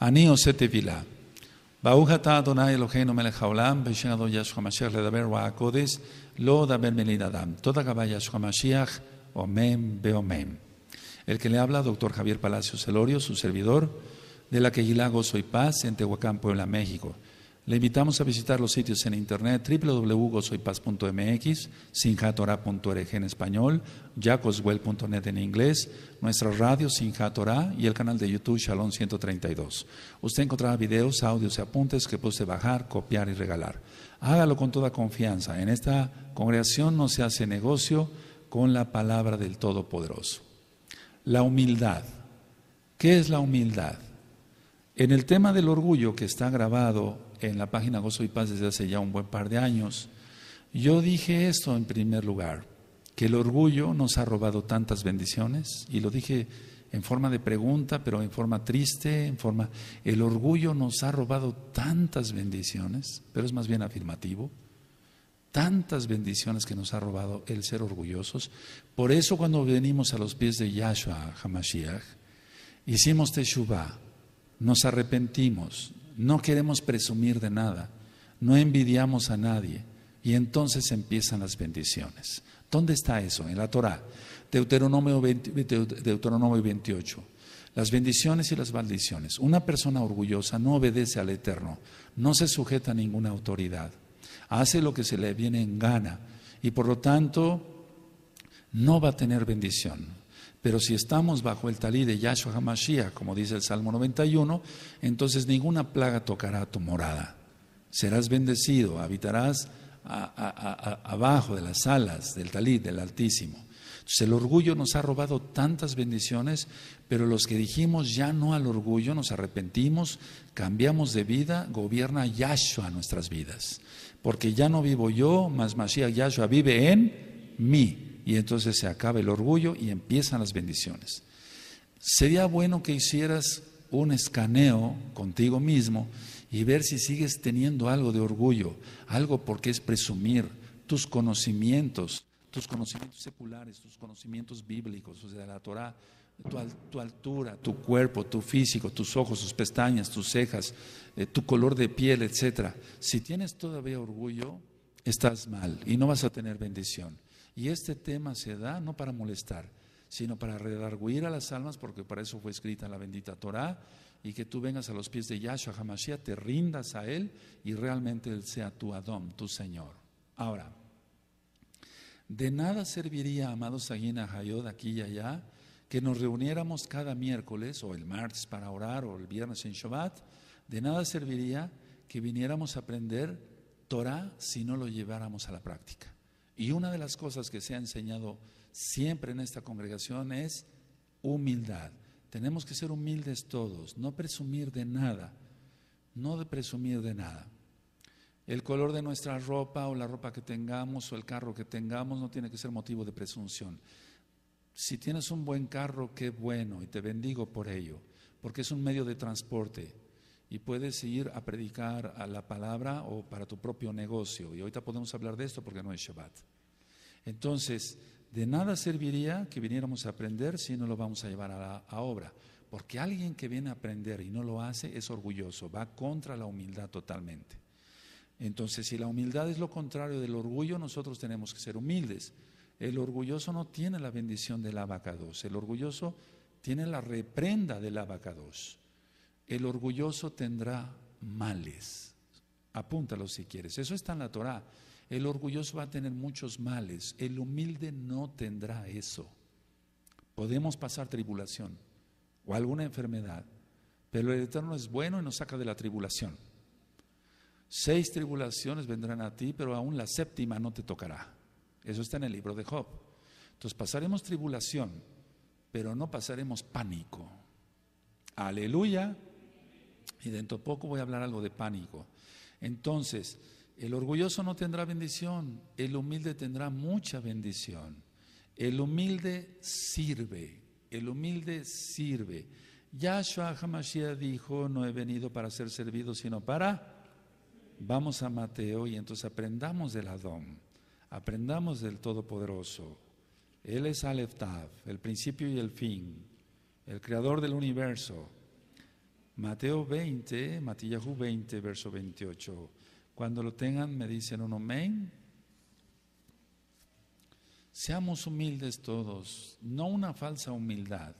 Aníos en este vilá. Baúga ta doná elogénomelejaulán, pishena doy a Jesús Hacía el deber waacodes, loo deber me linda dam. Todo acaba ya Jesús Hacía. El que le habla, Doctor Javier Palacios Elorrio, su servidor, de la Quehilago paz en Tehuacán, Puebla, México. Le invitamos a visitar los sitios en internet www.gozoypaz.mx, sinjatora.org en español, jacoswell.net en inglés, nuestra radio Sinjatora, y el canal de YouTube Shalom 132. Usted encontrará videos, audios y apuntes que puede bajar, copiar y regalar. Hágalo con toda confianza. En esta congregación no se hace negocio con la palabra del Todopoderoso. La humildad. ¿Qué es la humildad? En el tema del orgullo que está grabado en la página Gozo y Paz desde hace ya un buen par de años, yo dije esto en primer lugar, que el orgullo nos ha robado tantas bendiciones, y lo dije en forma de pregunta, pero en forma triste, en forma... El orgullo nos ha robado tantas bendiciones, pero es más bien afirmativo, tantas bendiciones que nos ha robado el ser orgullosos. Por eso cuando venimos a los pies de Yahshua Hamashiach, hicimos teshuvah, nos arrepentimos, no queremos presumir de nada, no envidiamos a nadie y entonces empiezan las bendiciones. ¿Dónde está eso? En la Torá, Deuteronomio, 28. Las bendiciones y las maldiciones. Una persona orgullosa no obedece al Eterno, no se sujeta a ninguna autoridad, hace lo que se le viene en gana y por lo tanto no va a tener bendición. Pero si estamos bajo el talí de Yahshua HaMashiach, como dice el Salmo 91, entonces ninguna plaga tocará tu morada. Serás bendecido, habitarás abajo de las alas del talid, del Altísimo. Entonces el orgullo nos ha robado tantas bendiciones, pero los que dijimos ya no al orgullo, nos arrepentimos, cambiamos de vida, gobierna Yahshua nuestras vidas. Porque ya no vivo yo, mas Mashiach Yahshua vive en mí y entonces se acaba el orgullo y empiezan las bendiciones. Sería bueno que hicieras un escaneo contigo mismo y ver si sigues teniendo algo de orgullo, algo porque es presumir tus conocimientos, tus conocimientos seculares, tus conocimientos bíblicos, o sea, la Torah, tu, altura, tu cuerpo, tu físico, tus ojos, tus pestañas, tus cejas, eh, tu color de piel, etcétera. Si tienes todavía orgullo, estás mal y no vas a tener bendición. Y este tema se da no para molestar, sino para redarguir a las almas, porque para eso fue escrita la bendita Torá, y que tú vengas a los pies de Yahshua Hamashiach, te rindas a Él y realmente Él sea tu Adón, tu Señor. Ahora, de nada serviría, amados Aguina Hayod, aquí y allá, que nos reuniéramos cada miércoles o el martes para orar o el viernes en Shabbat. De nada serviría que viniéramos a aprender Torah si no lo lleváramos a la práctica. Y una de las cosas que se ha enseñado siempre en esta congregación es humildad. Tenemos que ser humildes todos, no presumir de nada, no de presumir de nada. El color de nuestra ropa o la ropa que tengamos o el carro que tengamos no tiene que ser motivo de presunción. Si tienes un buen carro, qué bueno, y te bendigo por ello, porque es un medio de transporte y puedes ir a predicar a la palabra o para tu propio negocio. Y ahorita podemos hablar de esto porque no es Shabbat. Entonces, de nada serviría que viniéramos a aprender si no lo vamos a llevar a la obra. Porque alguien que viene a aprender y no lo hace es orgulloso, va contra la humildad totalmente. Entonces, si la humildad es lo contrario del orgullo, nosotros tenemos que ser humildes. El orgulloso no tiene la bendición del abacados, el orgulloso tiene la reprenda del abacados el orgulloso tendrá males. Apúntalo si quieres. Eso está en la Torah. El orgulloso va a tener muchos males. El humilde no tendrá eso. Podemos pasar tribulación o alguna enfermedad, pero el Eterno es bueno y nos saca de la tribulación. Seis tribulaciones vendrán a ti, pero aún la séptima no te tocará. Eso está en el libro de Job. Entonces pasaremos tribulación, pero no pasaremos pánico. Aleluya. Y dentro de poco voy a hablar algo de pánico. Entonces, el orgulloso no tendrá bendición, el humilde tendrá mucha bendición. El humilde sirve, el humilde sirve. Yahshua Hamashiach dijo, no he venido para ser servido, sino para... Vamos a Mateo y entonces aprendamos del Adón, aprendamos del Todopoderoso. Él es Tav, el principio y el fin, el creador del universo. Mateo 20, Matías 20, verso 28. Cuando lo tengan, me dicen un amén. Seamos humildes todos, no una falsa humildad.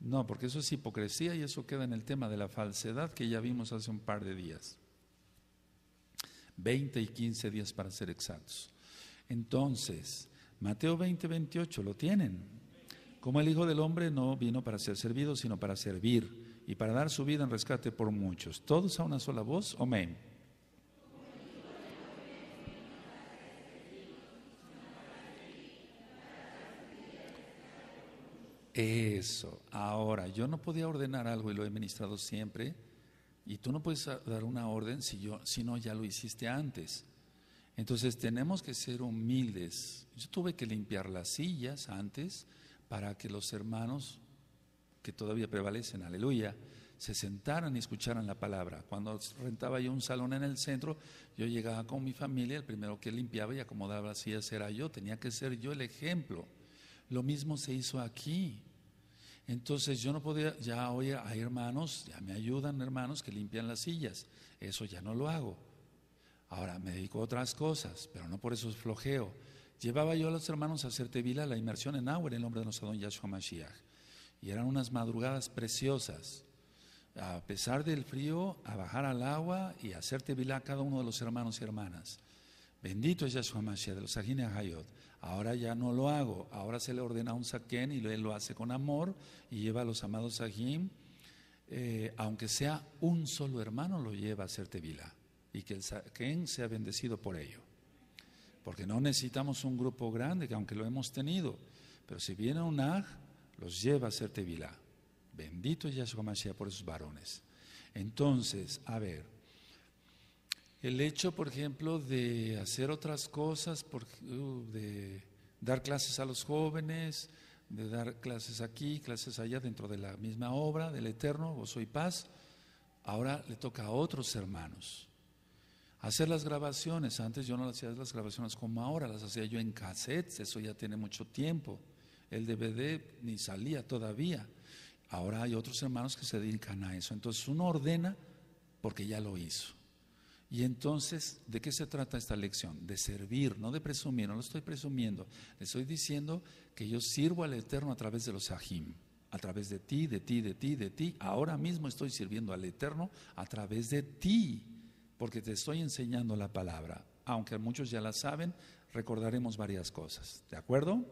No, porque eso es hipocresía y eso queda en el tema de la falsedad que ya vimos hace un par de días. 20 y 15 días para ser exactos. Entonces, Mateo 20, 28, ¿lo tienen? Como el Hijo del Hombre no vino para ser servido, sino para servir y para dar su vida en rescate por muchos. Todos a una sola voz. Amén. Eso. Ahora, yo no podía ordenar algo y lo he ministrado siempre. Y tú no puedes dar una orden si, yo, si no ya lo hiciste antes. Entonces tenemos que ser humildes. Yo tuve que limpiar las sillas antes para que los hermanos que todavía prevalecen, aleluya, se sentaran y escucharan la palabra. Cuando rentaba yo un salón en el centro, yo llegaba con mi familia, el primero que limpiaba y acomodaba las sillas era yo, tenía que ser yo el ejemplo. Lo mismo se hizo aquí. Entonces yo no podía, ya hoy hay hermanos, ya me ayudan hermanos que limpian las sillas, eso ya no lo hago. Ahora me dedico a otras cosas, pero no por eso flojeo. Llevaba yo a los hermanos a hacer tevila la inmersión en agua en el nombre de nuestro don Yahshua Mashiach y eran unas madrugadas preciosas. A pesar del frío, a bajar al agua y hacerte hacer a cada uno de los hermanos y hermanas. Bendito es Yahshua Mashiach de los y Hayot. Ahora ya no lo hago. Ahora se le ordena un saquén y él lo hace con amor y lleva a los amados sajín eh, aunque sea un solo hermano, lo lleva a hacer tevilá. Y que el saquén sea bendecido por ello. Porque no necesitamos un grupo grande, que aunque lo hemos tenido. Pero si viene un aj, los lleva a hacer Tevilá. Bendito Yahshua Mashiach por esos varones. Entonces, a ver, el hecho, por ejemplo, de hacer otras cosas, uh, de dar clases a los jóvenes, de dar clases aquí, clases allá, dentro de la misma obra del Eterno, vos soy Paz, ahora le toca a otros hermanos. Hacer las grabaciones, antes yo no hacía las grabaciones como ahora, las hacía yo en cassettes, eso ya tiene mucho tiempo el DVD ni salía todavía. Ahora hay otros hermanos que se dedican a eso. Entonces uno ordena porque ya lo hizo. Y entonces, ¿de qué se trata esta lección? De servir, no de presumir, no lo estoy presumiendo. Le estoy diciendo que yo sirvo al Eterno a través de los ajim, a través de ti, de ti, de ti, de ti. Ahora mismo estoy sirviendo al Eterno a través de ti, porque te estoy enseñando la palabra. Aunque muchos ya la saben, recordaremos varias cosas. ¿De acuerdo?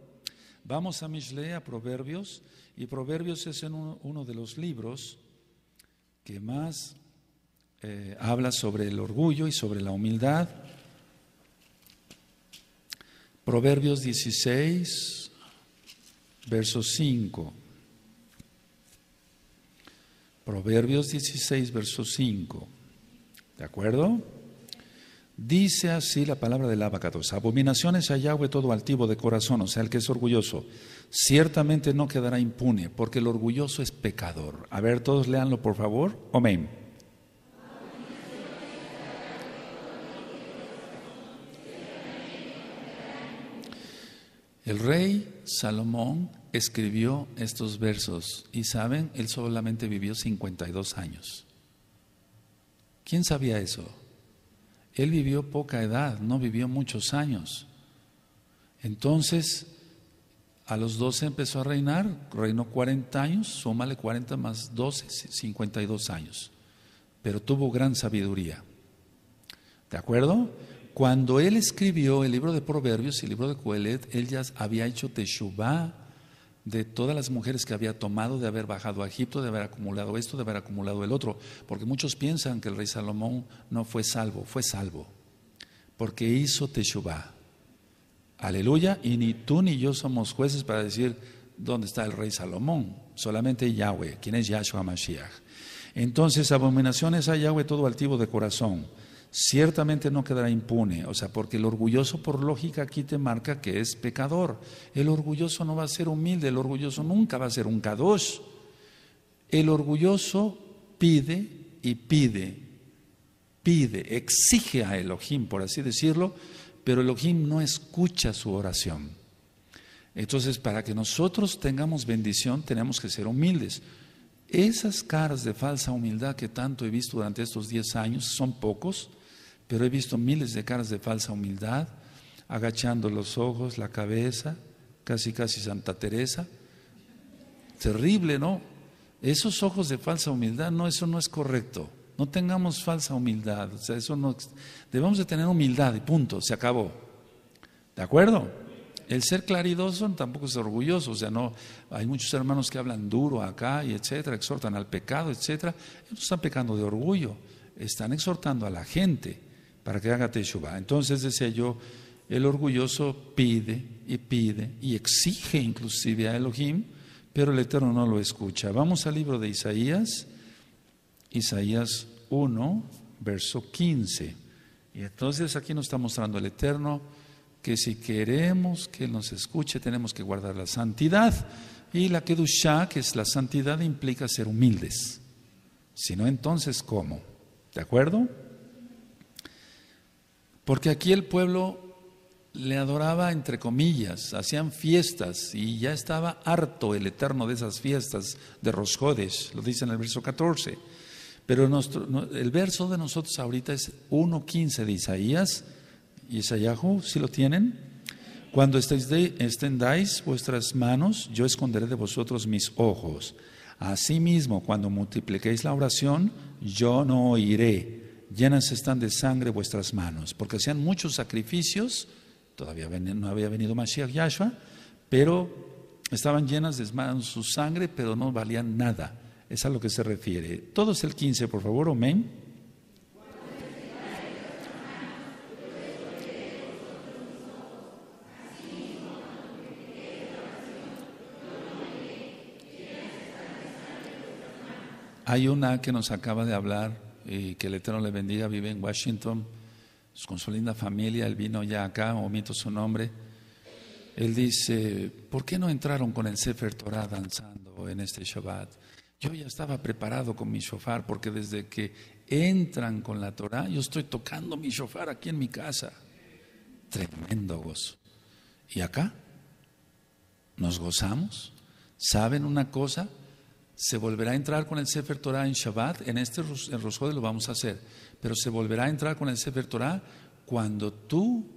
Vamos a Mishle, a Proverbios, y Proverbios es en uno, de los libros que más eh, habla sobre el orgullo y sobre la humildad. Proverbios 16, verso 5. Proverbios 16, verso 5. ¿De acuerdo? Dice así la palabra del abacados, abominaciones a Yahweh todo altivo de corazón, o sea, el que es orgulloso, ciertamente no quedará impune, porque el orgulloso es pecador. A ver, todos leanlo por favor. Amén. El rey Salomón escribió estos versos y saben, él solamente vivió 52 años. ¿Quién sabía eso? Él vivió poca edad, no vivió muchos años. Entonces, a los 12 empezó a reinar, reinó 40 años, súmale 40 más 12, 52 años. Pero tuvo gran sabiduría. ¿De acuerdo? Cuando él escribió el libro de Proverbios y el libro de Coelet, él ya había hecho Teshuvah de todas las mujeres que había tomado, de haber bajado a Egipto, de haber acumulado esto, de haber acumulado el otro, porque muchos piensan que el rey Salomón no fue salvo, fue salvo, porque hizo Teshuvah. Aleluya, y ni tú ni yo somos jueces para decir dónde está el rey Salomón, solamente Yahweh, quien es Yahshua Mashiach. Entonces, abominaciones a Yahweh todo altivo de corazón ciertamente no quedará impune, o sea, porque el orgulloso por lógica aquí te marca que es pecador. El orgulloso no va a ser humilde, el orgulloso nunca va a ser un kadosh. El orgulloso pide y pide, pide, exige a Elohim, por así decirlo, pero Elohim no escucha su oración. Entonces, para que nosotros tengamos bendición, tenemos que ser humildes. Esas caras de falsa humildad que tanto he visto durante estos 10 años son pocos, pero he visto miles de caras de falsa humildad, agachando los ojos, la cabeza, casi casi Santa Teresa. Terrible, ¿no? Esos ojos de falsa humildad, no, eso no es correcto. No tengamos falsa humildad, o sea, eso no debemos de tener humildad y punto, se acabó. ¿De acuerdo? El ser claridoso tampoco es orgulloso, o sea, no hay muchos hermanos que hablan duro acá y etcétera, exhortan al pecado, etcétera, no están pecando de orgullo, están exhortando a la gente para que haga Teshuvah. Entonces decía yo, el orgulloso pide y pide y exige inclusive a Elohim, pero el Eterno no lo escucha. Vamos al libro de Isaías, Isaías 1, verso 15. Y entonces aquí nos está mostrando el Eterno que si queremos que nos escuche tenemos que guardar la santidad. Y la Kedushah, que es la santidad, implica ser humildes. Si no, entonces, ¿cómo? ¿De acuerdo? Porque aquí el pueblo le adoraba entre comillas, hacían fiestas y ya estaba harto el Eterno de esas fiestas de Rosjodes, lo dice en el verso 14. Pero el verso de nosotros ahorita es 1.15 de Isaías, isaías si lo tienen. Cuando extendáis vuestras manos, yo esconderé de vosotros mis ojos. Asimismo, cuando multipliquéis la oración, yo no oiré llenas están de sangre vuestras manos, porque hacían muchos sacrificios, todavía no había venido Mashiach Yahshua, pero estaban llenas de su sangre, pero no valían nada. Es a lo que se refiere. Todos el 15, por favor, amén. Hay una que nos acaba de hablar y que el Eterno le bendiga, vive en Washington pues, con su linda familia, él vino ya acá, omito su nombre. Él dice, ¿por qué no entraron con el Sefer Torah danzando en este Shabbat? Yo ya estaba preparado con mi shofar, porque desde que entran con la Torah, yo estoy tocando mi shofar aquí en mi casa. Tremendo gozo. ¿Y acá? ¿Nos gozamos? ¿Saben una cosa? Se volverá a entrar con el Sefer Torah en Shabbat, en este en de lo vamos a hacer, pero se volverá a entrar con el Sefer Torah cuando tú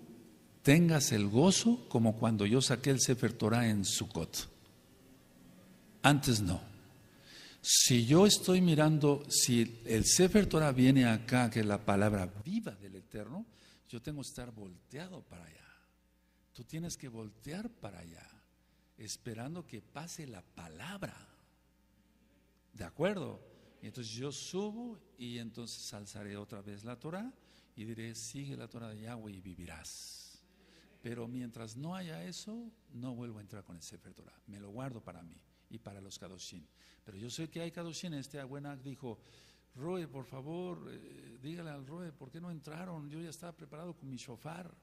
tengas el gozo como cuando yo saqué el Sefer Torah en Sukkot. Antes no. Si yo estoy mirando, si el Sefer Torah viene acá, que es la palabra viva del Eterno, yo tengo que estar volteado para allá. Tú tienes que voltear para allá, esperando que pase la palabra de acuerdo. entonces yo subo y entonces alzaré otra vez la Torah y diré, sigue la Torah de Yahweh y vivirás. Pero mientras no haya eso, no vuelvo a entrar con ese Sefer Me lo guardo para mí y para los Kadoshim. Pero yo sé que hay Kadoshim. Este Agüenac dijo, Roe, por favor, eh, dígale al Roe, ¿por qué no entraron? Yo ya estaba preparado con mi shofar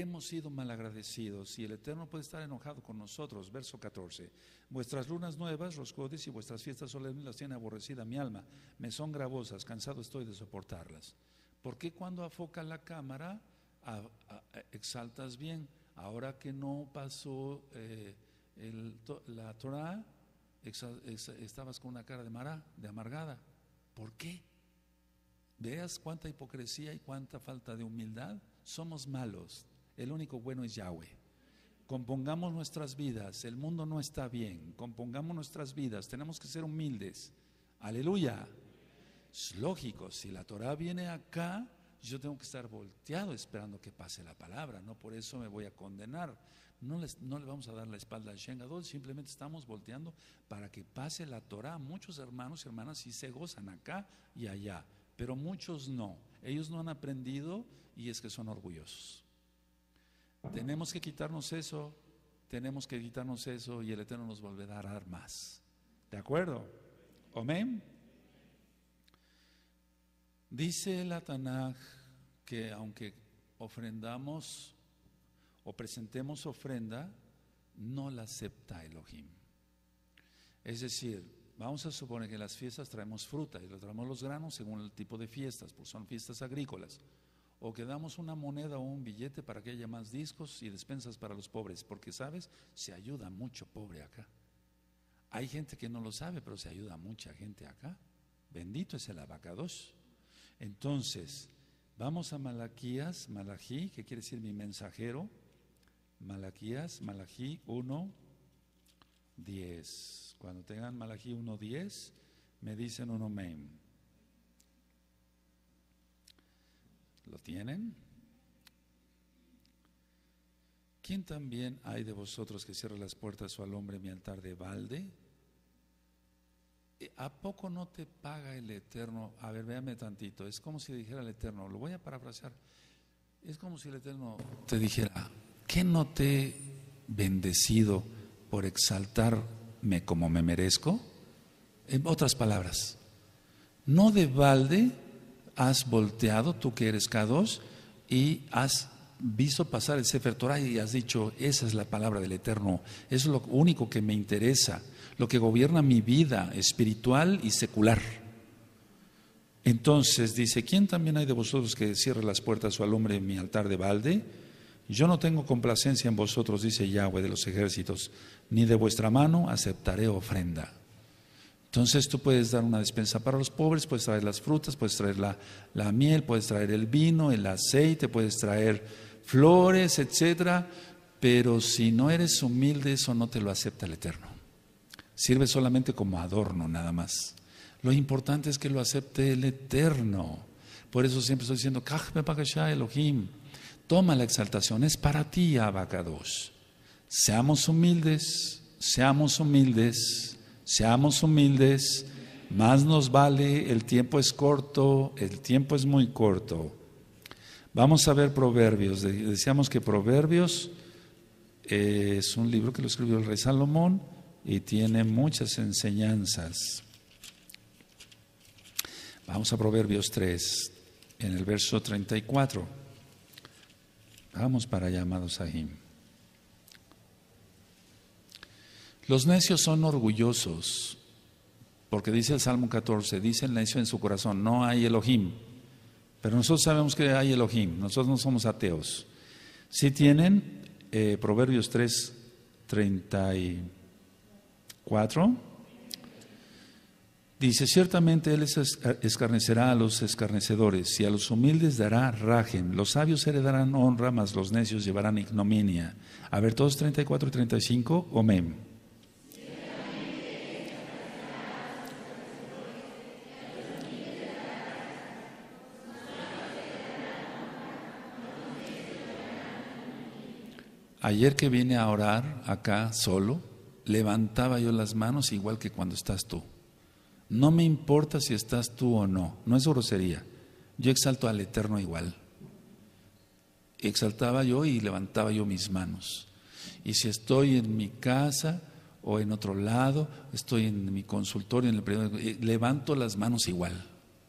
hemos sido malagradecidos y el Eterno puede estar enojado con nosotros. Verso 14. Vuestras lunas nuevas, los roscodes y vuestras fiestas solemnes las tiene aborrecida mi alma. Me son gravosas, cansado estoy de soportarlas. ¿Por qué cuando afoca la cámara exaltas bien? Ahora que no pasó eh, la Torah, estabas con una cara de mará, de amargada. ¿Por qué? Veas cuánta hipocresía y cuánta falta de humildad. Somos malos, el único bueno es Yahweh. Compongamos nuestras vidas, el mundo no está bien, compongamos nuestras vidas, tenemos que ser humildes. Aleluya. Es lógico, si la Torah viene acá, yo tengo que estar volteado esperando que pase la palabra, no por eso me voy a condenar. No, les, no le vamos a dar la espalda al Shengadol, simplemente estamos volteando para que pase la Torah. Muchos hermanos y hermanas sí se gozan acá y allá, pero muchos no. Ellos no han aprendido y es que son orgullosos. Tenemos que quitarnos eso, tenemos que quitarnos eso y el Eterno nos volverá a dar más. ¿De acuerdo? Amén. Dice el Tanaj que aunque ofrendamos o presentemos ofrenda, no la acepta Elohim. Es decir, vamos a suponer que en las fiestas traemos fruta y lo traemos los granos según el tipo de fiestas, pues son fiestas agrícolas o que damos una moneda o un billete para que haya más discos y despensas para los pobres, porque sabes, se ayuda mucho pobre acá. Hay gente que no lo sabe, pero se ayuda mucha gente acá. Bendito es el abacados. Entonces, vamos a Malaquías, Malají, que quiere decir mi mensajero. Malaquías, Malají 1, 10. Cuando tengan Malají 1, 10, me dicen un amén. ¿Lo tienen? ¿Quién también hay de vosotros que cierra las puertas o al hombre mi altar de balde? Eh, ¿A poco no te paga el Eterno? A ver, véame tantito. Es como si dijera el Eterno, lo voy a parafrasear. Es como si el Eterno te dijera, ¿qué no te he bendecido por exaltarme como me merezco? En otras palabras, no de balde has volteado, tú que eres k y has visto pasar el Sefer Torah y has dicho, esa es la palabra del Eterno, es lo único que me interesa, lo que gobierna mi vida espiritual y secular. Entonces dice, ¿quién también hay de vosotros que cierre las puertas o alumbre en mi altar de balde? Yo no tengo complacencia en vosotros, dice Yahweh de los ejércitos, ni de vuestra mano aceptaré ofrenda. Entonces tú puedes dar una despensa para los pobres, puedes traer las frutas, puedes traer la, miel, puedes traer el vino, el aceite, puedes traer flores, etc pero si no eres humilde, eso no te lo acepta el Eterno. Sirve solamente como adorno, nada más. Lo importante es que lo acepte el Eterno. Por eso siempre estoy diciendo, Elohim, toma la exaltación, es para ti, Abacados. Seamos humildes, seamos humildes Seamos humildes, más nos vale, el tiempo es corto, el tiempo es muy corto. Vamos a ver Proverbios. Decíamos que Proverbios eh, es un libro que lo escribió el rey Salomón y tiene muchas enseñanzas. Vamos a Proverbios 3, en el verso 34. Vamos para llamados a Sahim. Los necios son orgullosos, porque dice el Salmo 14, dice el necio en su corazón, no hay Elohim. Pero nosotros sabemos que hay Elohim, nosotros no somos ateos. Si tienen eh, Proverbios 3, 34, dice, ciertamente Él escarnecerá a los escarnecedores y a los humildes dará rajen, los sabios heredarán honra, mas los necios llevarán ignominia. A ver, todos 34 y 35, Omen. Ayer que vine a orar acá solo, levantaba yo las manos igual que cuando estás tú. No me importa si estás tú o no, no es grosería. Yo exalto al Eterno igual. Exaltaba yo y levantaba yo mis manos. Y si estoy en mi casa o en otro lado, estoy en mi consultorio, en el eh, levanto las manos igual.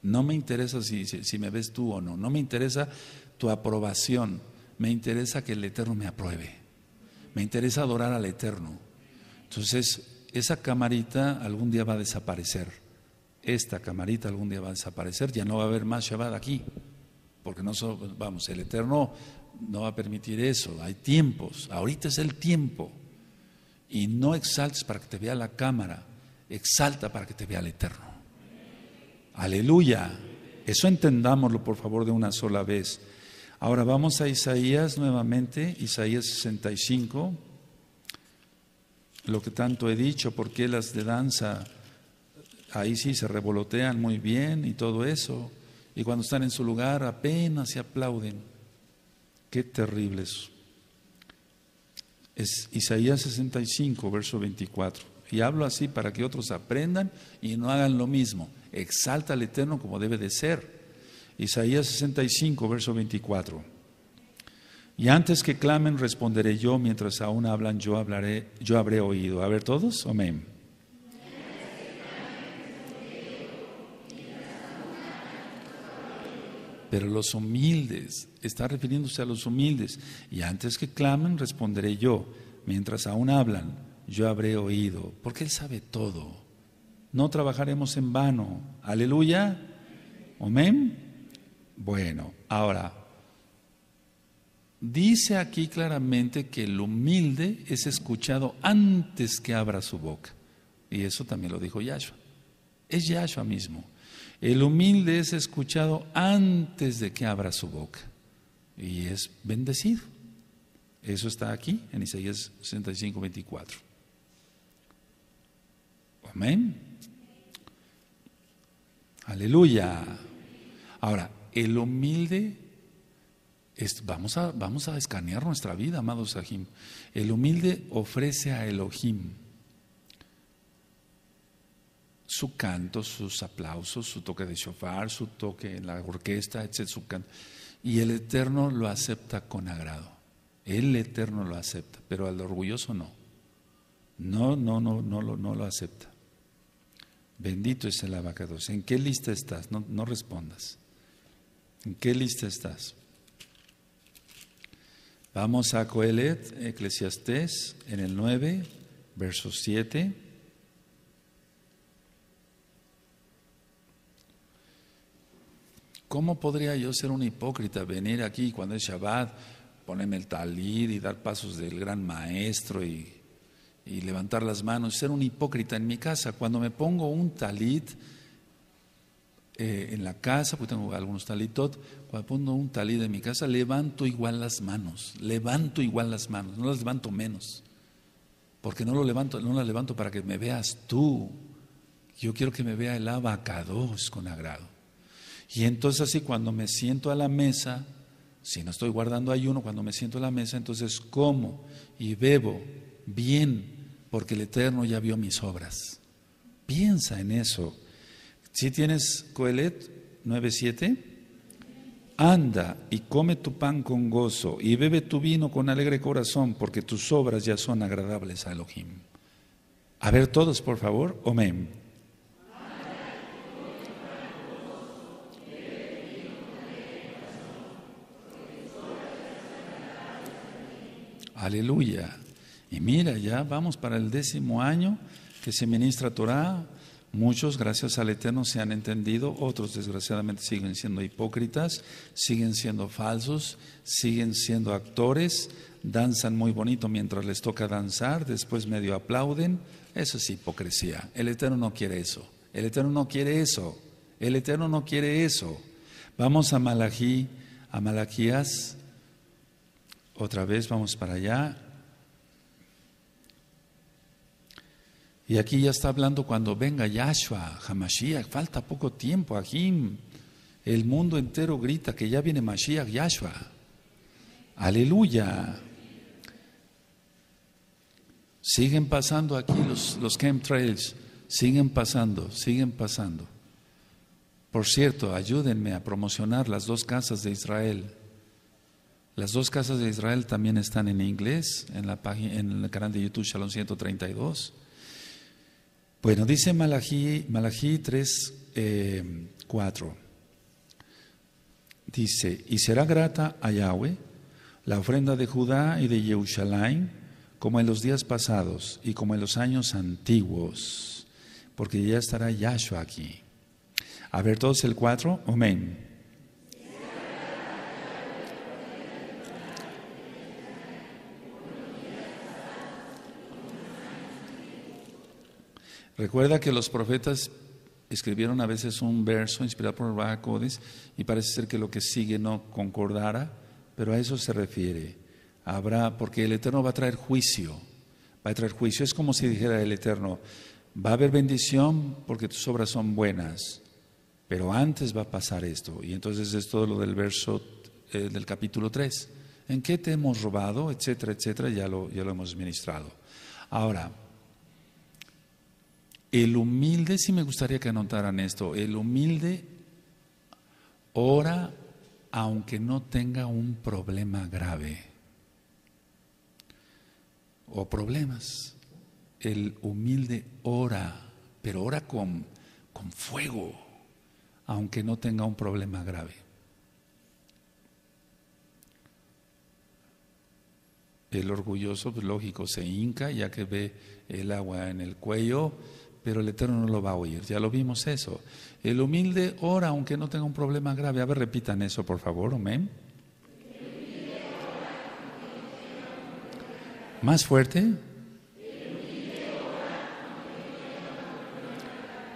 No me interesa si me ves tú o no, no me interesa tu aprobación, me interesa que el Eterno me apruebe me interesa adorar al Eterno. Entonces, esa camarita algún día va a desaparecer. Esta camarita algún día va a desaparecer, ya no va a haber más Shabbat aquí, porque no vamos, el Eterno no va a permitir eso, hay tiempos, ahorita es el tiempo. Y no exaltes para que te vea la cámara, exalta para que te vea el Eterno. Aleluya. Eso entendámoslo, por favor, de una sola vez. Ahora vamos a Isaías nuevamente, Isaías 65, lo que tanto he dicho, porque las de danza, ahí sí se revolotean muy bien y todo eso, y cuando están en su lugar apenas se aplauden. Qué terribles. Es Isaías 65, verso 24. Y hablo así para que otros aprendan y no hagan lo mismo. Exalta al Eterno como debe de ser Isaías 65, verso 24. Y antes que clamen responderé yo, mientras aún hablan yo hablaré, yo habré oído. A ver todos, amén. Pero los humildes, está refiriéndose a los humildes. Y antes que clamen responderé yo, mientras aún hablan, yo habré oído, porque Él sabe todo. No trabajaremos en vano. Aleluya. Amén. Bueno, ahora, dice aquí claramente que el humilde es escuchado antes que abra su boca. Y eso también lo dijo Yahshua. Es Yahshua mismo. El humilde es escuchado antes de que abra su boca. Y es bendecido. Eso está aquí en Isaías 65, 24. Amén. Aleluya. Ahora, el humilde, vamos, a, vamos a escanear nuestra vida, amados Sahim. El humilde ofrece a Elohim su canto, sus aplausos, su toque de shofar, su toque en la orquesta, etc. Y el Eterno lo acepta con agrado. El Eterno lo acepta, pero al orgulloso no. No, no, no, no, no lo acepta. Bendito es el abacados. ¿En qué lista estás? no respondas. ¿En qué lista estás? Vamos a Coelet, Eclesiastés, en el 9, verso 7. ¿Cómo podría yo ser un hipócrita, venir aquí cuando es Shabbat, ponerme el talid y dar pasos del gran maestro y, y levantar las manos, ser un hipócrita en mi casa? Cuando me pongo un talit, eh, en la casa, porque tengo algunos talitot, cuando pongo un talit en mi casa, levanto igual las manos, levanto igual las manos, no las levanto menos, porque no lo levanto, no las levanto para que me veas tú, yo quiero que me vea el abacados con agrado. Y entonces así cuando me siento a la mesa, si no estoy guardando ayuno, cuando me siento a la mesa, entonces como y bebo bien, porque el Eterno ya vio mis obras. Piensa en eso. Si tienes Coelet 9.7? Anda y come tu pan con gozo y bebe tu vino con alegre corazón, porque tus obras ya son agradables a Elohim. A ver todos, por favor. Amén. Aleluya. Y mira, ya vamos para el décimo año que se ministra Torah, Muchos, gracias al Eterno, se han entendido, otros desgraciadamente siguen siendo hipócritas, siguen siendo falsos, siguen siendo actores, danzan muy bonito mientras les toca danzar, después medio aplauden. Eso es hipocresía. El Eterno no quiere eso. El Eterno no quiere eso. El Eterno no quiere eso. Vamos a Malají, a Malaquías. Otra vez vamos para allá. Y aquí ya está hablando cuando venga Yahshua, Hamashiach, falta poco tiempo, Ahim. El mundo entero grita que ya viene Mashiach, Yahshua. Aleluya. Siguen pasando aquí los, los chemtrails, siguen pasando, siguen pasando. Por cierto, ayúdenme a promocionar las dos casas de Israel. Las dos casas de Israel también están en inglés en, la en el canal de YouTube Shalom 132. Bueno, dice Malají, Malají 3, 4. Eh, dice, y será grata a Yahweh la ofrenda de Judá y de Jerusalén, como en los días pasados y como en los años antiguos, porque ya estará Yahshua aquí. A ver todos el 4, amén. Recuerda que los profetas escribieron a veces un verso inspirado por el Baja y parece ser que lo que sigue no concordara, pero a eso se refiere. Habrá, porque el Eterno va a traer juicio, va a traer juicio. Es como si dijera el Eterno, va a haber bendición porque tus obras son buenas, pero antes va a pasar esto. Y entonces es todo lo del verso eh, del capítulo 3. ¿En qué te hemos robado? Etcétera, etcétera, ya lo, ya lo hemos ministrado. Ahora, el humilde, sí me gustaría que anotaran esto, el humilde ora aunque no tenga un problema grave o problemas. El humilde ora, pero ora con, con fuego, aunque no tenga un problema grave. El orgulloso, pues lógico, se hinca ya que ve el agua en el cuello, pero el Eterno no lo va a oír. Ya lo vimos eso. El humilde ora aunque no tenga un problema grave. A ver, repitan eso, por favor. Amén. Más fuerte.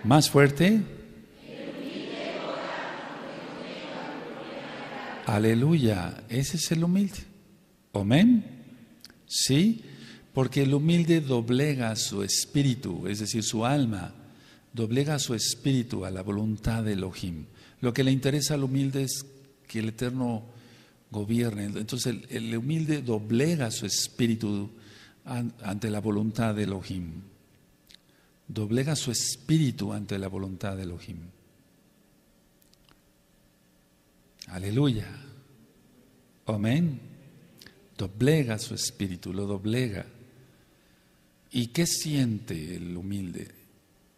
Más fuerte. Aleluya. Ese es el humilde. Amén. Sí. Porque el humilde doblega su espíritu, es decir, su alma, doblega su espíritu a la voluntad de Elohim. Lo que le interesa al humilde es que el Eterno gobierne. Entonces el, humilde doblega su espíritu ante la voluntad de Elohim. Doblega su espíritu ante la voluntad de Elohim. Aleluya. Amén. Doblega su espíritu, lo doblega. ¿Y qué siente el humilde?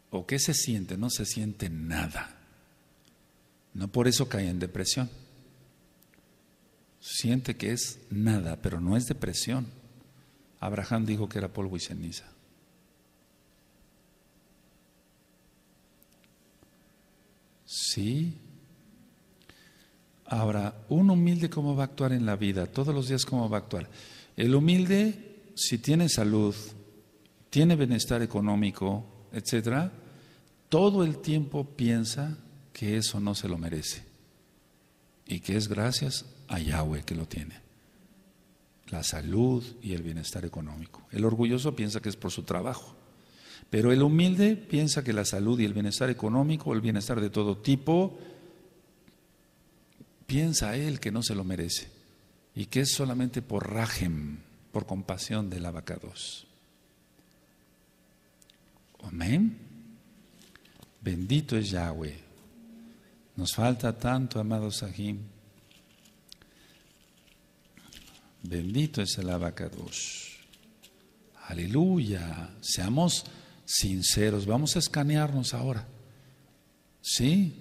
¿O qué se siente? No se siente nada. No por eso cae en depresión. Siente que es nada, pero no es depresión. Abraham dijo que era polvo y ceniza. Sí. Ahora, un humilde cómo va a actuar en la vida, todos los días cómo va a actuar. El humilde, si tiene salud, tiene bienestar económico, etcétera, todo el tiempo piensa que eso no se lo merece y que es gracias a Yahweh que lo tiene. La salud y el bienestar económico. El orgulloso piensa que es por su trabajo, pero el humilde piensa que la salud y el bienestar económico, el bienestar de todo tipo, piensa él que no se lo merece y que es solamente por rajem, por compasión del abacados. Amén. Bendito es Yahweh. Nos falta tanto, amado Sahim. Bendito es el abacados. Aleluya. Seamos sinceros. Vamos a escanearnos ahora. ¿Sí?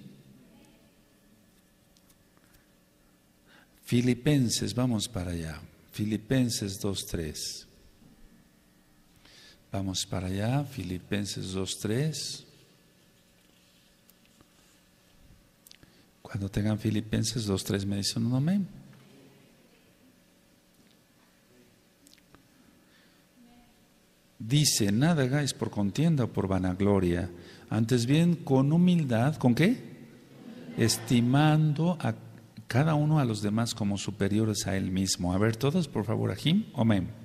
Filipenses, vamos para allá. Filipenses 2.3. Vamos para allá, Filipenses 2.3. Cuando tengan Filipenses 2.3 me dicen un amén. Dice, nada hagáis por contienda o por vanagloria, antes bien con humildad, ¿con qué? Estimando a cada uno a los demás como superiores a él mismo. A ver, todos, por favor, Ajim, amén.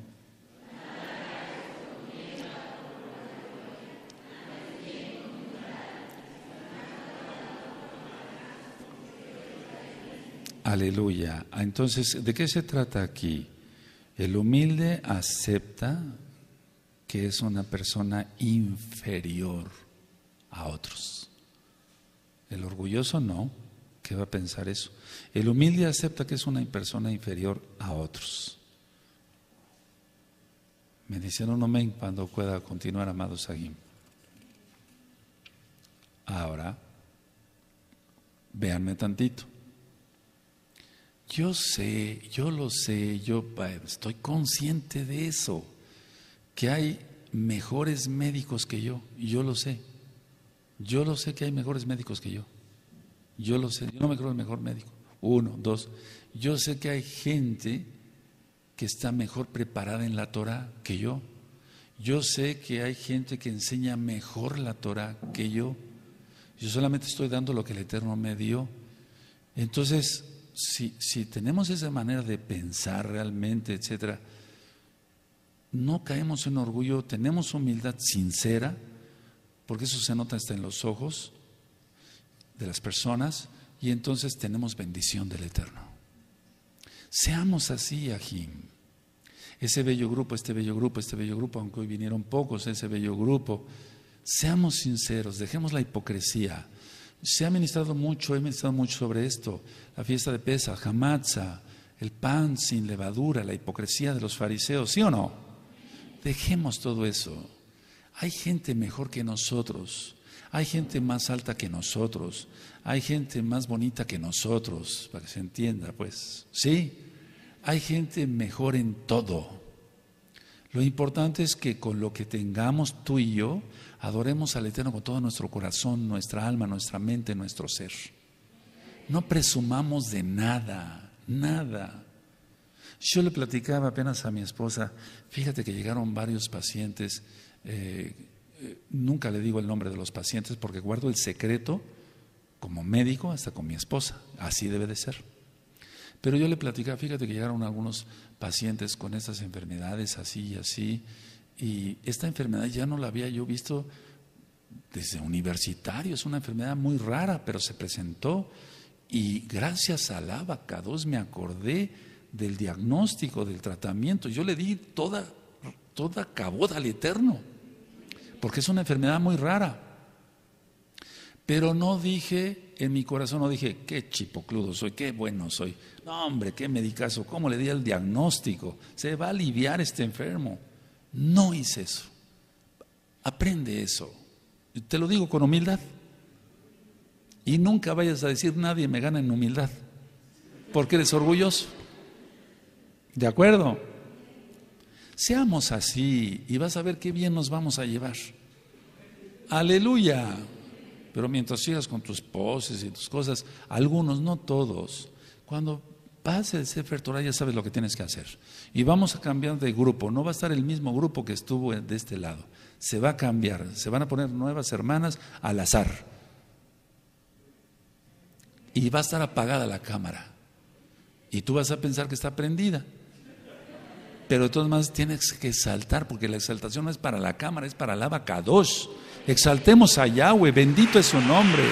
Aleluya. Ah, entonces, ¿de qué se trata aquí? El humilde acepta que es una persona inferior a otros. El orgulloso no. ¿Qué va a pensar eso? El humilde acepta que es una persona inferior a otros. Me dicen un amén cuando pueda continuar, amados aquí. Ahora, véanme tantito. Yo sé, yo lo sé, yo estoy consciente de eso, que hay mejores médicos que yo, yo lo sé. Yo lo sé que hay mejores médicos que yo. Yo lo sé, yo no me creo el mejor médico. Uno, dos, yo sé que hay gente que está mejor preparada en la Torah que yo. Yo sé que hay gente que enseña mejor la Torah que yo. Yo solamente estoy dando lo que el Eterno me dio. Entonces, si, tenemos esa manera de pensar realmente, etcétera, no caemos en orgullo, tenemos humildad sincera, porque eso se nota hasta en los ojos de las personas, y entonces tenemos bendición del Eterno. Seamos así, Ajim. Ese bello grupo, este bello grupo, este bello grupo, aunque hoy vinieron pocos, ese bello grupo. Seamos sinceros, dejemos la hipocresía. Se ha ministrado mucho, he ministrado mucho sobre esto, la fiesta de Pesa, Hamatza, el pan sin levadura, la hipocresía de los fariseos, ¿sí o no? Dejemos todo eso. Hay gente mejor que nosotros, hay gente más alta que nosotros, hay gente más bonita que nosotros, para que se entienda, pues, ¿sí? Hay gente mejor en todo. Lo importante es que con lo que tengamos tú y yo, adoremos al Eterno con todo nuestro corazón, nuestra alma, nuestra mente, nuestro ser. No presumamos de nada, nada. Yo le platicaba apenas a mi esposa, fíjate que llegaron varios pacientes, eh, eh, nunca le digo el nombre de los pacientes porque guardo el secreto como médico hasta con mi esposa, así debe de ser. Pero yo le platicaba, fíjate que llegaron algunos pacientes con estas enfermedades así y así, y esta enfermedad ya no la había yo visto desde universitario, es una enfermedad muy rara, pero se presentó y gracias a la vaca 2 me acordé del diagnóstico, del tratamiento. Yo le di toda, toda caboda al Eterno, porque es una enfermedad muy rara. Pero no dije, en mi corazón no dije, qué chipocludo soy, qué bueno soy. hombre, qué medicazo, cómo le di el diagnóstico. Se va a aliviar este enfermo. No hice eso. Aprende eso. Te lo digo con humildad. Y nunca vayas a decir, nadie me gana en humildad. Porque eres orgulloso. ¿De acuerdo? Seamos así y vas a ver qué bien nos vamos a llevar. Aleluya. Pero mientras sigas con tus poses y tus cosas, algunos, no todos, cuando pase el Sefer ya sabes lo que tienes que hacer. Y vamos a cambiar de grupo, no va a estar el mismo grupo que estuvo de este lado. Se va a cambiar, se van a poner nuevas hermanas al azar. Y va a estar apagada la cámara. Y tú vas a pensar que está prendida. Pero de todas tienes que saltar, porque la exaltación no es para la cámara, es para la vaca 2 Exaltemos a Yahweh, bendito es su nombre.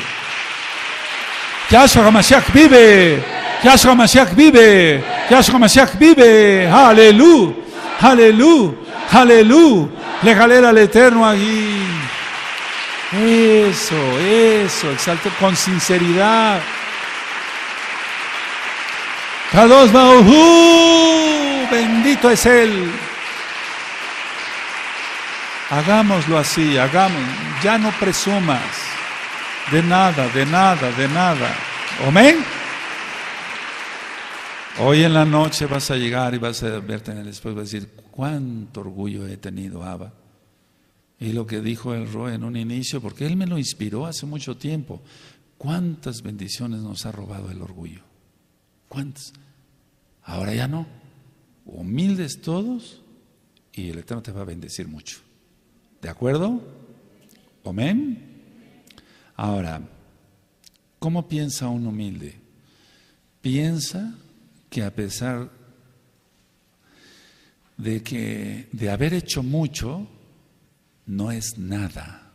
Yahshua Hamashiach vive, Yahshua Hamashiach vive, Yahshua Hamashiach vive, aleluya, aleluya, aleluya, le jale al Eterno aquí. Eso, eso, exalto con sinceridad. bendito es Él. Hagámoslo así, hagamos, ya no presumas de nada, de nada, de nada. Amén. Hoy en la noche vas a llegar y vas a verte en el espejo y vas a decir, cuánto orgullo he tenido, Abba. Y lo que dijo el Roe en un inicio, porque él me lo inspiró hace mucho tiempo, cuántas bendiciones nos ha robado el orgullo. ¿Cuántas? Ahora ya no. Humildes todos y el Eterno te va a bendecir mucho. ¿De acuerdo? ¿Amén? Ahora, ¿cómo piensa un humilde? Piensa que a pesar de que de haber hecho mucho no es nada.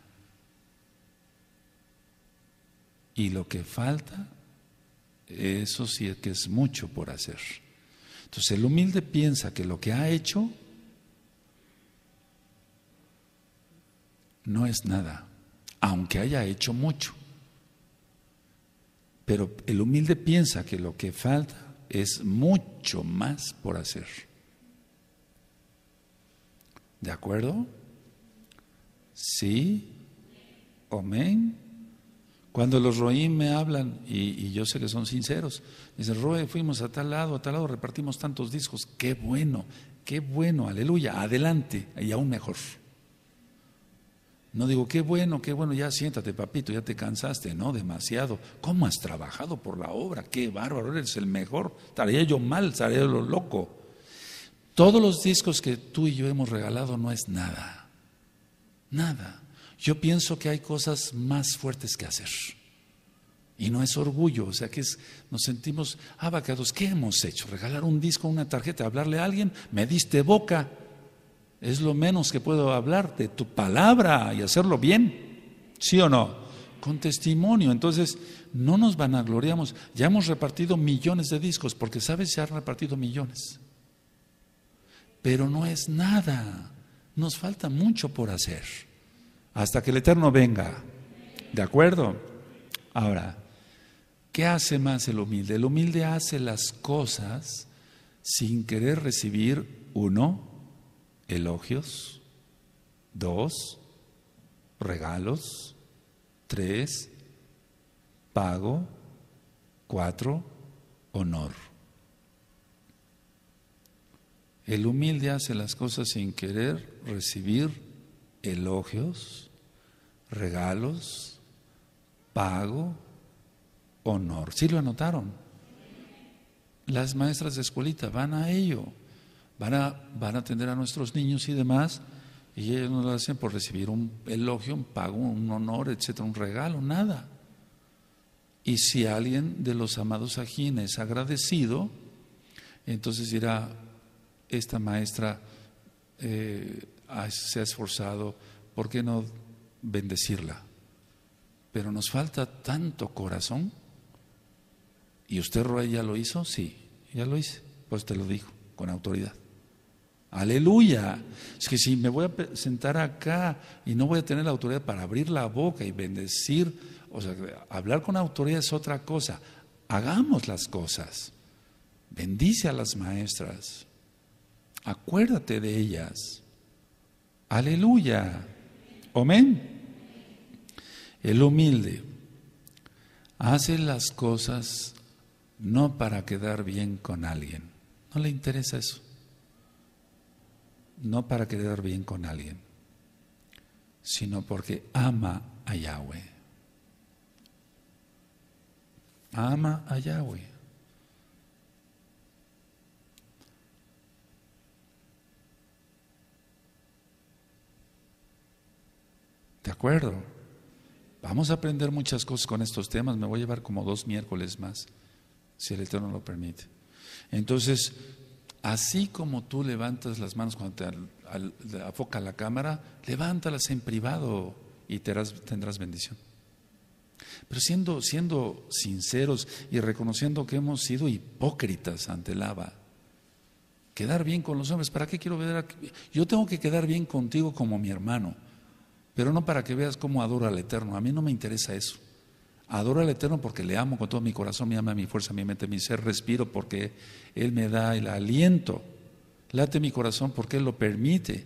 Y lo que falta, eso sí es que es mucho por hacer. Entonces el humilde piensa que lo que ha hecho no es nada, aunque haya hecho mucho. Pero el humilde piensa que lo que falta es mucho más por hacer. ¿De acuerdo? Sí. Amén. Cuando los roín me hablan, y, yo sé que son sinceros, dicen, Roe, fuimos a tal lado, a tal lado, repartimos tantos discos, qué bueno, qué bueno, aleluya, adelante, y aún mejor. No digo, qué bueno, qué bueno, ya siéntate, papito, ya te cansaste, no, demasiado. ¿Cómo has trabajado por la obra? Qué bárbaro, eres el mejor. Estaría yo mal, estaría lo loco. Todos los discos que tú y yo hemos regalado no es nada. Nada. Yo pienso que hay cosas más fuertes que hacer. Y no es orgullo, o sea que nos sentimos abacados. ¿Qué hemos hecho? Regalar un disco, una tarjeta, hablarle a alguien, me diste boca. Es lo menos que puedo hablar de tu palabra y hacerlo bien, ¿sí o no? Con testimonio. Entonces, no nos vanagloriamos. Ya hemos repartido millones de discos, porque sabes, se han repartido millones. Pero no es nada. Nos falta mucho por hacer. Hasta que el Eterno venga. ¿De acuerdo? Ahora, ¿qué hace más el humilde? El humilde hace las cosas sin querer recibir uno elogios. Dos, regalos. Tres, pago. Cuatro, honor. El humilde hace las cosas sin querer recibir elogios, regalos, pago, honor. ¿Sí lo anotaron? Las maestras de escuelita van a ello van a, atender a nuestros niños y demás, y ellos no lo hacen por recibir un elogio, un pago, un honor, etcétera, un regalo, nada. Y si alguien de los amados ajines agradecido, entonces dirá, esta maestra eh, se ha esforzado, ¿por qué no bendecirla? Pero nos falta tanto corazón. ¿Y usted, Roy, ya lo hizo? Sí, ya lo hice. Pues te lo dijo con autoridad. Aleluya. Es que si me voy a sentar acá y no voy a tener la autoridad para abrir la boca y bendecir, o sea, hablar con autoridad es otra cosa. Hagamos las cosas. Bendice a las maestras. Acuérdate de ellas. Aleluya. Amén. El humilde hace las cosas no para quedar bien con alguien. No le interesa eso no para quedar bien con alguien, sino porque ama a Yahweh. Ama a Yahweh. ¿De acuerdo? Vamos a aprender muchas cosas con estos temas. Me voy a llevar como dos miércoles más, si el Eterno lo permite. Entonces, así como tú levantas las manos cuando te afoca la cámara, levántalas en privado y tendrás bendición. Pero siendo, siendo sinceros y reconociendo que hemos sido hipócritas ante el quedar bien con los hombres, ¿para qué quiero ver? A... Yo tengo que quedar bien contigo como mi hermano, pero no para que veas cómo adoro al Eterno, a mí no me interesa eso. Adoro al Eterno porque le amo con todo mi corazón, mi alma, mi fuerza, mi mente, mi ser. Respiro porque Él me da el aliento. Late mi corazón porque Él lo permite.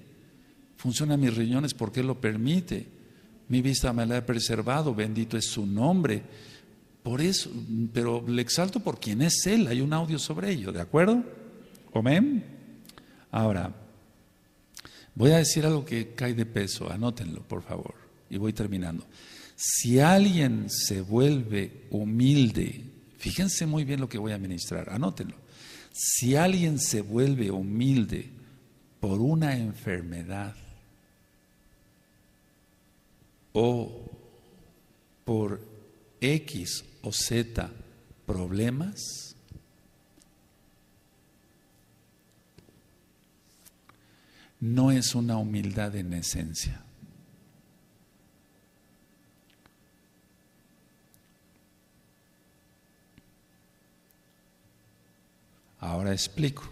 Funcionan mis riñones porque Él lo permite. Mi vista me la ha preservado. Bendito es su nombre. Por eso, pero le exalto por quien es Él. Hay un audio sobre ello, ¿de acuerdo? Amén. Ahora, voy a decir algo que cae de peso. Anótenlo, por favor. Y voy terminando. Si alguien se vuelve humilde, fíjense muy bien lo que voy a ministrar, anótenlo. Si alguien se vuelve humilde por una enfermedad o por X o Z problemas, no es una humildad en esencia. Ahora explico.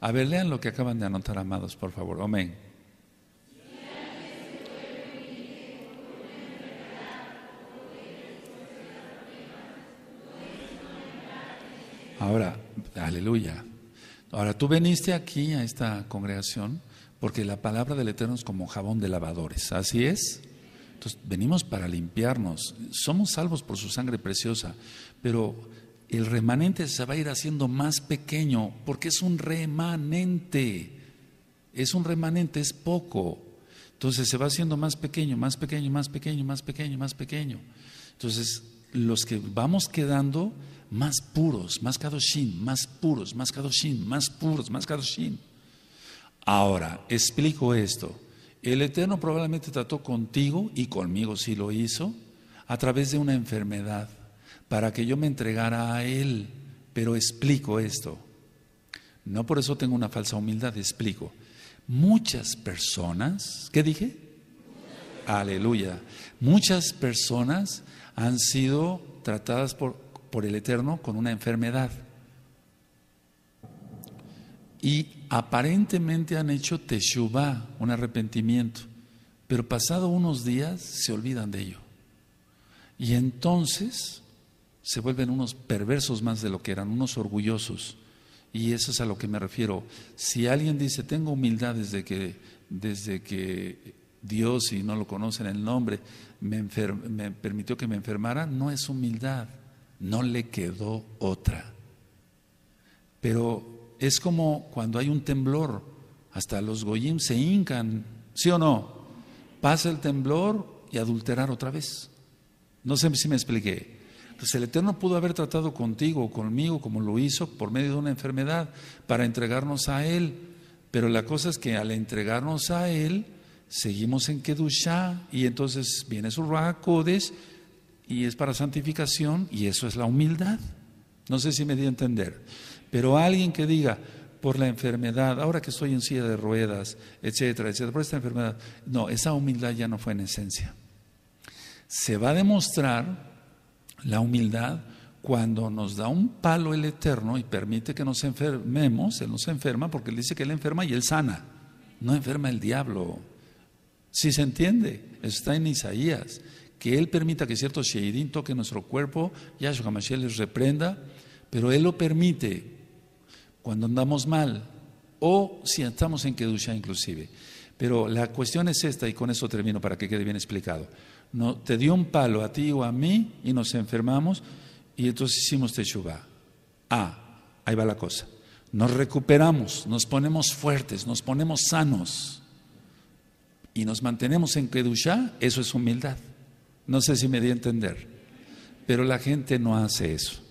A ver, lean lo que acaban de anotar, amados, por favor. Amén. Ahora, aleluya. Ahora, tú veniste aquí a esta congregación porque la palabra del Eterno es como jabón de lavadores, ¿así es? Entonces, venimos para limpiarnos. Somos salvos por su sangre preciosa, pero el remanente se va a ir haciendo más pequeño, porque es un remanente, es un remanente, es poco. Entonces se va haciendo más pequeño, más pequeño, más pequeño, más pequeño, más pequeño. Entonces los que vamos quedando más puros, más kadoshin, más puros, más kadoshin, más puros, más kadoshin. Ahora, explico esto. El Eterno probablemente trató contigo y conmigo si lo hizo a través de una enfermedad para que yo me entregara a Él. Pero explico esto. No por eso tengo una falsa humildad, explico. Muchas personas, ¿qué dije? Aleluya. Muchas personas han sido tratadas por, por el Eterno con una enfermedad. Y aparentemente han hecho teshuvah, un arrepentimiento. Pero pasado unos días se olvidan de ello. Y entonces se vuelven unos perversos más de lo que eran, unos orgullosos. Y eso es a lo que me refiero. Si alguien dice, tengo humildad desde que, desde que Dios, y no lo conocen el nombre, me, me permitió que me enfermara, no es humildad, no le quedó otra. Pero es como cuando hay un temblor, hasta los goyim se hincan, ¿sí o no? Pasa el temblor y adulterar otra vez. No sé si me expliqué. Pues el Eterno pudo haber tratado contigo o conmigo como lo hizo por medio de una enfermedad para entregarnos a Él. Pero la cosa es que al entregarnos a Él, seguimos en Kedusha, y entonces viene su Rahakodes y es para santificación y eso es la humildad. No sé si me di a entender. Pero alguien que diga, por la enfermedad, ahora que estoy en silla de ruedas, etcétera, etcétera, por esta enfermedad, no, esa humildad ya no fue en esencia. Se va a demostrar la humildad cuando nos da un palo el Eterno y permite que nos enfermemos, Él nos enferma porque Él dice que Él enferma y Él sana. No enferma el diablo. Si se entiende, está en Isaías, que Él permita que cierto sheidin toque nuestro cuerpo, Yahshua Mashiach les reprenda, pero Él lo permite cuando andamos mal o si estamos en Kedusha inclusive. Pero la cuestión es esta, y con eso termino para que quede bien explicado te dio un palo a ti o a mí y nos enfermamos y entonces hicimos Teshuvah. Ah, ahí va la cosa. Nos recuperamos, nos ponemos fuertes, nos ponemos sanos y nos mantenemos en Kedushá, eso es humildad. No sé si me di a entender, pero la gente no hace eso.